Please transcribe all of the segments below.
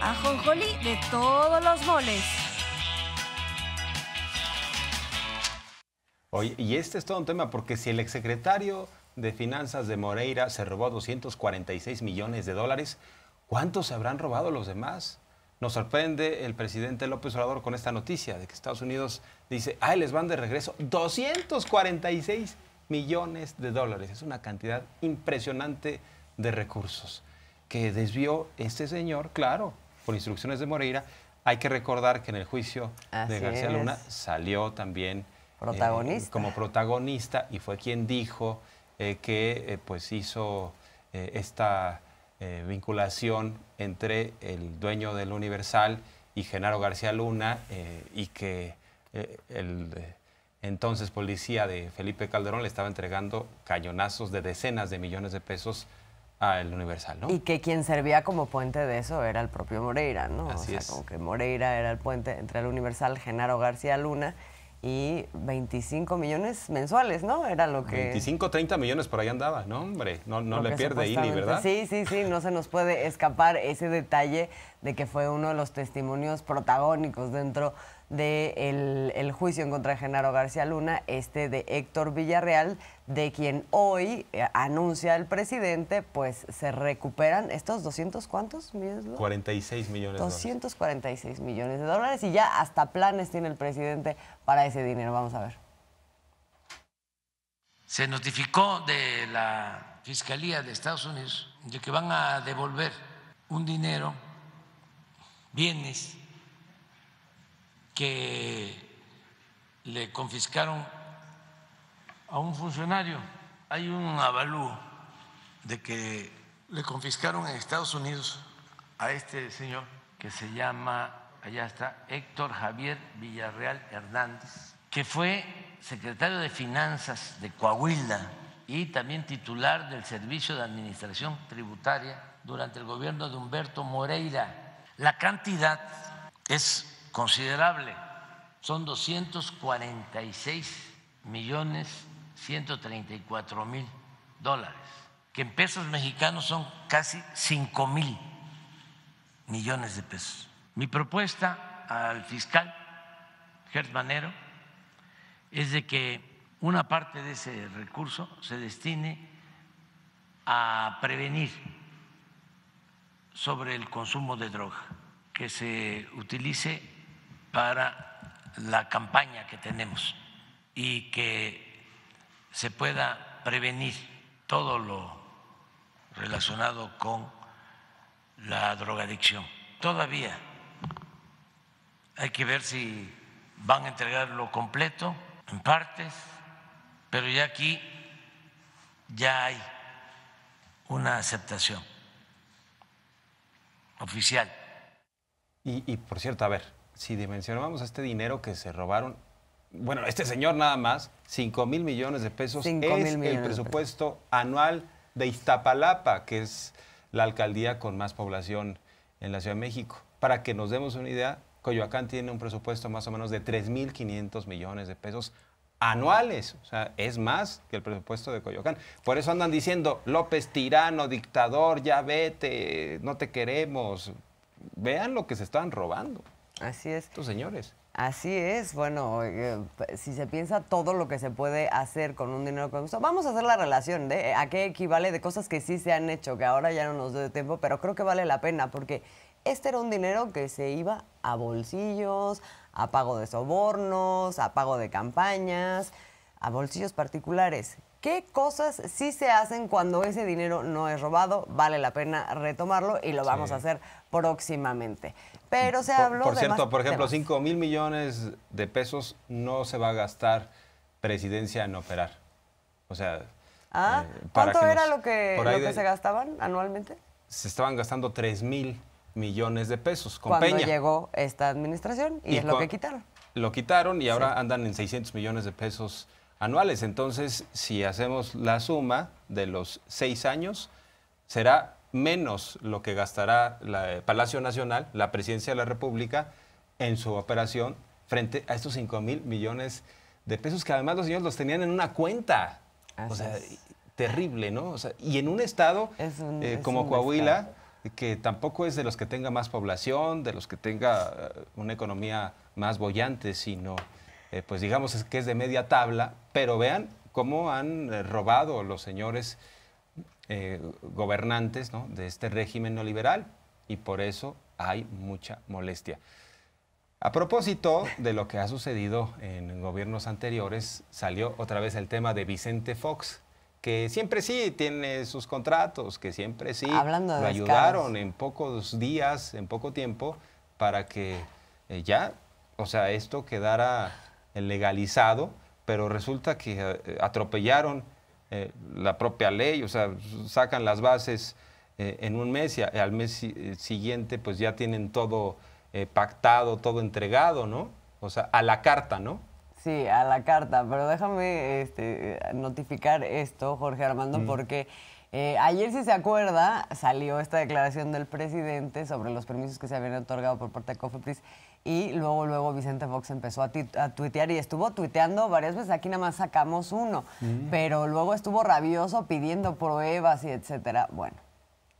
ajonjolí de todos los moles. Oye, y este es todo un tema porque si el exsecretario de Finanzas de Moreira se robó 246 millones de dólares, ¿cuántos habrán robado los demás? Nos sorprende el presidente López Obrador con esta noticia de que Estados Unidos dice, ay les van de regreso 246 millones de dólares. Es una cantidad impresionante de recursos que desvió este señor, claro, por instrucciones de Moreira. Hay que recordar que en el juicio de García Luna salió también eh, como protagonista y fue quien dijo eh, que eh, pues hizo esta vinculación entre el dueño del Universal y Genaro García Luna y que el entonces policía de Felipe Calderón le estaba entregando cañonazos de decenas de millones de pesos el Universal, ¿no? Y que quien servía como puente de eso era el propio Moreira, ¿no? Así o sea, como que Moreira era el puente entre el Universal, Genaro García Luna y 25 millones mensuales, ¿no? Era lo que... 25, 30 millones por ahí andaba, ¿no, hombre? No, no le pierde Ili, ¿verdad? Sí, sí, sí, no se nos puede escapar ese detalle de que fue uno de los testimonios protagónicos dentro del juicio en contra de Genaro García Luna, este de Héctor Villarreal, de quien hoy eh, anuncia el presidente, pues se recuperan estos 200 cuántos 46 millones. 246 de dólares. millones de dólares y ya hasta planes tiene el presidente para ese dinero. Vamos a ver. Se notificó de la Fiscalía de Estados Unidos de que van a devolver un dinero bienes que le confiscaron a un funcionario. Hay un avalúo de que le confiscaron en Estados Unidos a este señor que se llama, allá está, Héctor Javier Villarreal Hernández, que fue secretario de Finanzas de Coahuila y también titular del Servicio de Administración Tributaria durante el gobierno de Humberto Moreira la cantidad es considerable, son 246 millones 134 mil dólares, que en pesos mexicanos son casi 5 mil millones de pesos. Mi propuesta al fiscal Gert Manero es de que una parte de ese recurso se destine a prevenir sobre el consumo de droga, que se utilice para la campaña que tenemos y que se pueda prevenir todo lo relacionado con la drogadicción. Todavía hay que ver si van a entregarlo completo, en partes, pero ya aquí ya hay una aceptación oficial. Y, por cierto, a ver, si dimensionamos este dinero que se robaron, bueno, este señor nada más, 5 mil millones de pesos es el presupuesto anual de Iztapalapa, que es la alcaldía con más población en la Ciudad de México. Para que nos demos una idea, Coyoacán tiene un presupuesto más o menos de 3.500 millones de pesos anuales, o sea, es más que el presupuesto de Coyoacán. Por eso andan diciendo, López tirano, dictador, ya vete, no te queremos. Vean lo que se están robando. Así es. Estos señores. Así es, bueno, si se piensa todo lo que se puede hacer con un dinero con gusto, vamos a hacer la relación de eh, a qué equivale de cosas que sí se han hecho, que ahora ya no nos doy tiempo, pero creo que vale la pena porque este era un dinero que se iba a bolsillos, a pago de sobornos, a pago de campañas, a bolsillos particulares. ¿Qué cosas sí se hacen cuando ese dinero no es robado? Vale la pena retomarlo y lo vamos a hacer próximamente. Pero se habló por, por cierto, por ejemplo, 5 mil millones de pesos no se va a gastar presidencia en operar. O sea, ah, eh, ¿cuánto era lo que, se gastaban anualmente? Se estaban gastando 3 mil millones de pesos con Cuando llegó esta administración y, es lo que quitaron. Lo quitaron y ahora andan en 600 millones de pesos anuales. Entonces, si hacemos la suma de los seis años, será menos lo que gastará la, eh, Palacio Nacional, la Presidencia de la República, en su operación frente a estos 5 mil millones de pesos que además los señores los tenían en una cuenta. o sea, terrible, ¿no? O sea, y en un estado eh, como Coahuila, que tampoco es de los que tenga más población, de los que tenga eh, una economía más bollante, sino, eh, pues digamos que es de media tabla, pero vean cómo han eh, robado los señores gobernantes de este régimen neoliberal y por eso hay mucha molestia. A propósito de lo que ha sucedido en gobiernos anteriores, salió otra vez el tema de Vicente Fox, que siempre sí tiene sus contratos, que siempre sí Hablando lo ayudaron en pocos días, en poco tiempo, para que eh, ya, o sea, esto quedara legalizado, pero resulta que eh, atropellaron eh, la propia ley, o sea, sacan las bases en un mes y al mes siguiente pues ya tienen todo pactado, todo entregado, ¿no? O sea, a la carta, ¿no? Sí, a la carta, pero déjame este, notificar esto, Jorge Armando, porque... Eh, ayer, si se acuerda, salió esta declaración del presidente sobre los permisos que se habían otorgado por parte de Cofepris y luego, luego Vicente Fox empezó a, tuitear y estuvo tuiteando varias veces. Aquí nada más sacamos uno, mm. pero luego estuvo rabioso pidiendo pruebas y etcétera. Bueno,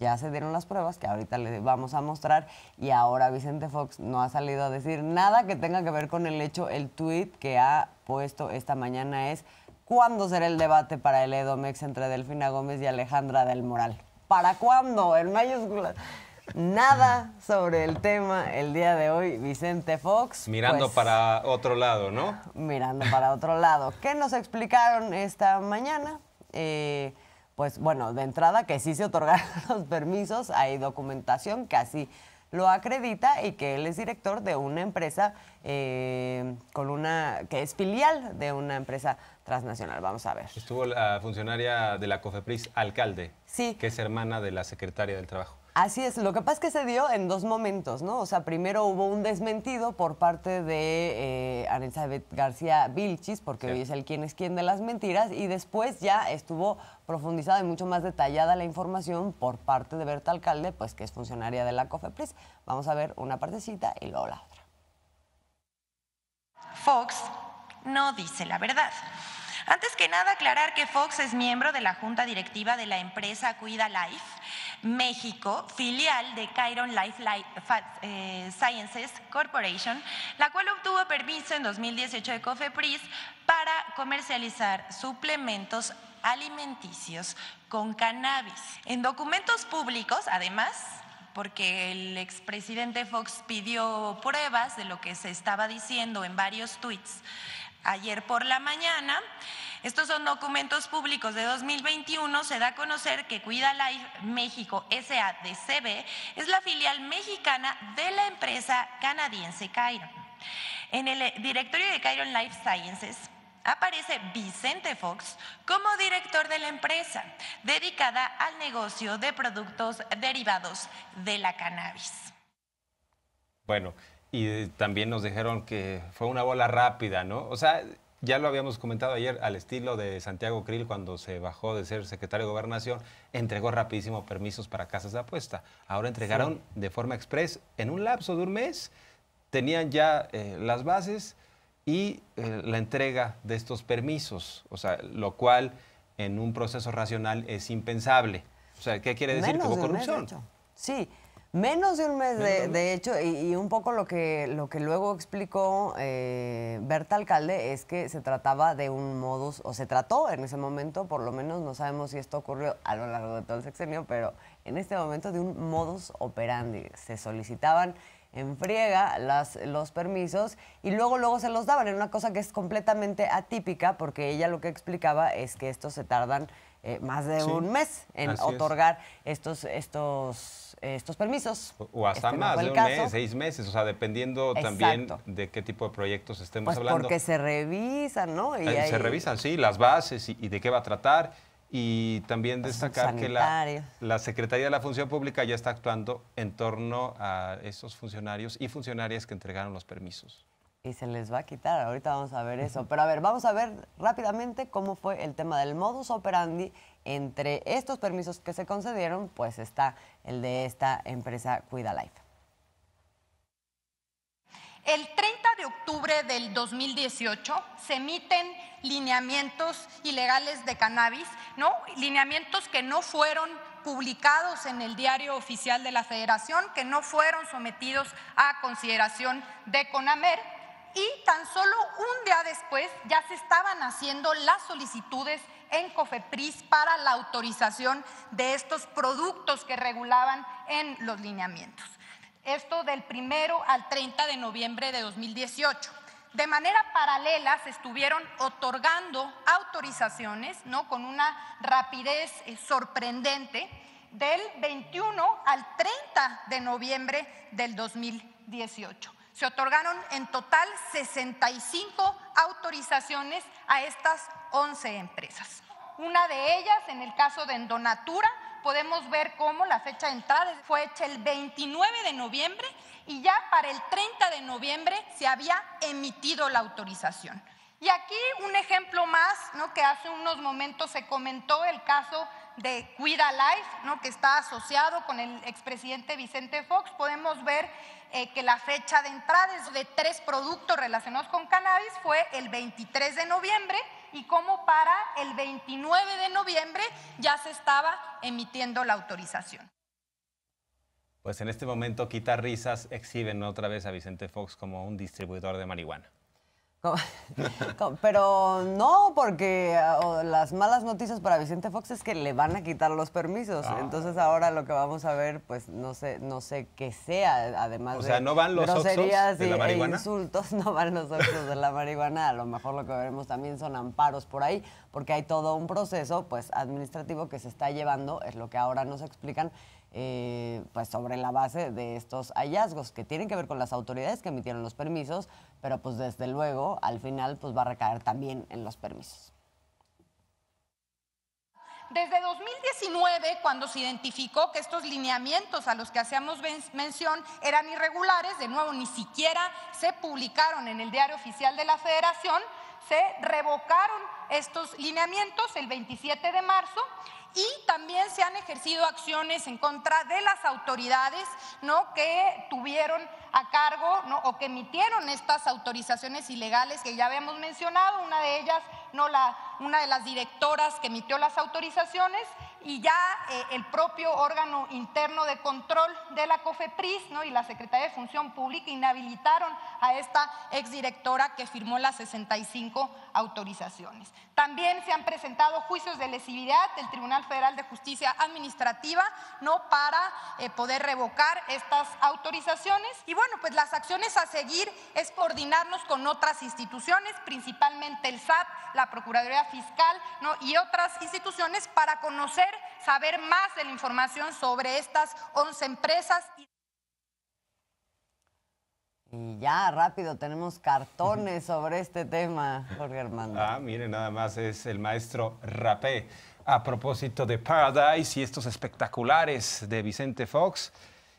ya se dieron las pruebas que ahorita les vamos a mostrar y ahora Vicente Fox no ha salido a decir nada que tenga que ver con el hecho, el tweet que ha puesto esta mañana es ¿cuándo será el debate para el Edomex entre Delfina Gómez y Alejandra del Moral? ¿Para cuándo? En mayúsculas. Nada sobre el tema el día de hoy, Vicente Fox. Mirando pues, para otro lado, ¿no? Mirando para otro lado. ¿Qué nos explicaron esta mañana? Eh, pues bueno, de entrada que sí se otorgaron los permisos, hay documentación que así lo acredita y que él es director de una empresa eh, con una que es filial de una empresa transnacional. Vamos a ver. Estuvo la funcionaria de la COFEPRIS, alcalde, sí. que es hermana de la secretaria del Trabajo. Así es, lo que pasa es que se dio en dos momentos, ¿no? O sea, primero hubo un desmentido por parte de eh, Elizabeth García Vilchis, porque hoy es el quién es quién de las mentiras, y después ya estuvo profundizada y mucho más detallada la información por parte de Berta Alcalde, pues que es funcionaria de la COFEPRIS. Vamos a ver una partecita y luego la otra. Fox no dice la verdad. Antes que nada, aclarar que Fox es miembro de la junta directiva de la empresa Cuida Life, México, filial de Chiron Life eh, Sciences Corporation, la cual obtuvo permiso en 2018 de COFEPRIS para comercializar suplementos alimenticios con cannabis. En documentos públicos, además, porque el expresidente Fox pidió pruebas de lo que se estaba diciendo en varios tweets ayer por la mañana. Estos son documentos públicos de 2021. Se da a conocer que Cuida Life México SADCB es la filial mexicana de la empresa canadiense Cairo. En el eh, directorio de Cairon Life Sciences aparece Vicente Fox como director de la empresa dedicada al negocio de productos derivados de la cannabis. Bueno, y eh, también nos dijeron que fue una bola rápida, ¿no? O sea, ya lo habíamos comentado ayer, al estilo de Santiago Krill, cuando se bajó de ser secretario de Gobernación, entregó rapidísimo permisos para casas de apuesta. Ahora entregaron de forma express, en un lapso de un mes, tenían ya eh, las bases y eh, la entrega de estos permisos, o sea, lo cual en un proceso racional es impensable. O sea, ¿qué quiere decir? corrupción. Sí, Menos de un mes, de, hecho, y, un poco lo que, lo que luego explicó eh, Berta Alcalde es que se trataba de un modus, o se trató en ese momento, por lo menos no sabemos si esto ocurrió a lo largo de todo el sexenio, pero en este momento de un modus operandi. Se solicitaban en friega las, los permisos y luego luego se los daban en una cosa que es completamente atípica porque ella lo que explicaba es que estos se tardan eh, más de un mes en otorgar estos, estos, estos permisos. O, hasta este, más, de un mes, seis meses, o sea, dependiendo también de qué tipo de proyectos estemos pues hablando. Porque se revisan, ¿no? Eh, se revisan, sí, las bases y, de qué va a tratar. Y también pues destacar que la, la Secretaría de la Función Pública ya está actuando en torno a esos funcionarios y funcionarias que entregaron los permisos y se les va a quitar. Ahorita vamos a ver eso. Pero a ver, vamos a ver rápidamente cómo fue el tema del modus operandi. Entre estos permisos que se concedieron, pues está el de esta empresa Cuidalife. El 30 de octubre del 2018 se emiten lineamientos ilegales de cannabis, ¿no? Lineamientos que no fueron publicados en el diario oficial de la Federación, que no fueron sometidos a consideración de CONAMER y tan solo un día después ya se estaban haciendo las solicitudes en COFEPRIS para la autorización de estos productos que regulaban en los lineamientos. Esto del primero al 30 de noviembre de 2018. De manera paralela se estuvieron otorgando autorizaciones, ¿no? Con una rapidez eh, sorprendente del 21 al 30 de noviembre del 2018. Se otorgaron en total 65 autorizaciones a estas 11 empresas. Una de ellas, en el caso de Endonatura, podemos ver cómo la fecha de entrada fue hecha el 29 de noviembre y ya para el 30 de noviembre se había emitido la autorización. Y aquí un ejemplo más, ¿no? que hace unos momentos se comentó el caso de Cuida Life, ¿no? que está asociado con el expresidente Vicente Fox, podemos ver eh, que la fecha de entrada de tres productos relacionados con cannabis fue el 23 de noviembre y como para el 29 de noviembre ya se estaba emitiendo la autorización. Pues en este momento quita risas, exhiben otra vez a Vicente Fox como un distribuidor de marihuana. Pero no, porque las malas noticias para Vicente Fox es que le van a quitar los permisos. Ah. Entonces ahora lo que vamos a ver, pues no sé, no sé qué sea, además de ¿no van los groserías E insultos, no van los oxos de la marihuana. A lo mejor lo que veremos también son amparos por ahí, porque hay todo un proceso pues administrativo que se está llevando, es lo que ahora nos explican eh, pues sobre la base de estos hallazgos que tienen que ver con las autoridades que emitieron los permisos, pero pues desde luego al final pues va a recaer también en los permisos. Desde 2019, cuando se identificó que estos lineamientos a los que hacíamos mención eran irregulares, de nuevo ni siquiera se publicaron en el diario oficial de la Federación, se revocaron estos lineamientos el 27 de marzo y también se han ejercido acciones en contra de las autoridades ¿no? que tuvieron a cargo o que emitieron estas autorizaciones ilegales que ya habíamos mencionado, una de ellas, ¿no? La, una de las directoras que emitió las autorizaciones y ya eh, el propio órgano interno de control de la COFEPRIS ¿no? y la Secretaría de Función Pública inhabilitaron a esta exdirectora que firmó las 65 autorizaciones. También se han presentado juicios de lesividad del Tribunal Federal de Justicia Administrativa, ¿no? Para eh, poder revocar estas autorizaciones. Y bueno, pues las acciones a seguir es coordinarnos con otras instituciones, principalmente el SAT, la Procuraduría Fiscal, ¿no? Y otras instituciones para conocer, saber más de la información sobre estas 11 empresas. Y ya rápido tenemos cartones sobre este tema, Jorge Armando. Ah, miren, nada más es el maestro Rapé a propósito de Paradise y estos espectaculares de Vicente Fox.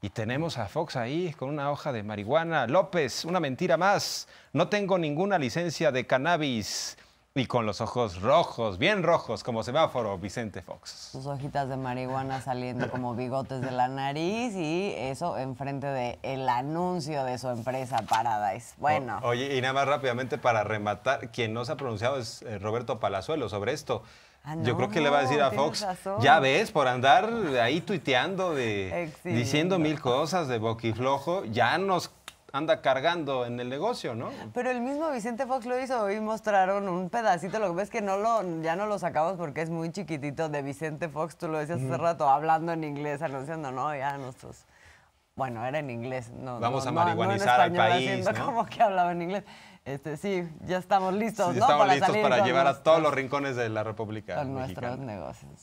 Y tenemos a Fox ahí con una hoja de marihuana. López, una mentira más. No tengo ninguna licencia de cannabis. Y con los ojos rojos, bien rojos, como semáforo, Vicente Fox. Sus hojitas de marihuana saliendo como bigotes de la nariz y eso enfrente del el anuncio de su empresa Paradise. Bueno. oye, y nada más rápidamente para rematar, quien nos ha pronunciado es eh, Roberto Palazuelo sobre esto. Ah, Yo creo que le va a decir a Fox, ya ves, por andar ahí tuiteando, de, diciendo mil cosas de boquiflojo, ya nos anda cargando en el negocio, ¿no? Pero el mismo Vicente Fox lo hizo, y mostraron un pedacito, lo que ves que no lo, ya no lo sacamos porque es muy chiquitito de Vicente Fox, tú lo decías hace rato, hablando en inglés, anunciando, no, ya nosotros, Bueno, era en inglés. No, Vamos a marihuanizar no, al país, haciendo, como que hablaba en inglés. Este, sí, ya estamos listos, Estamos para listos para llevar a todos los rincones de la República. Con nuestros negocios.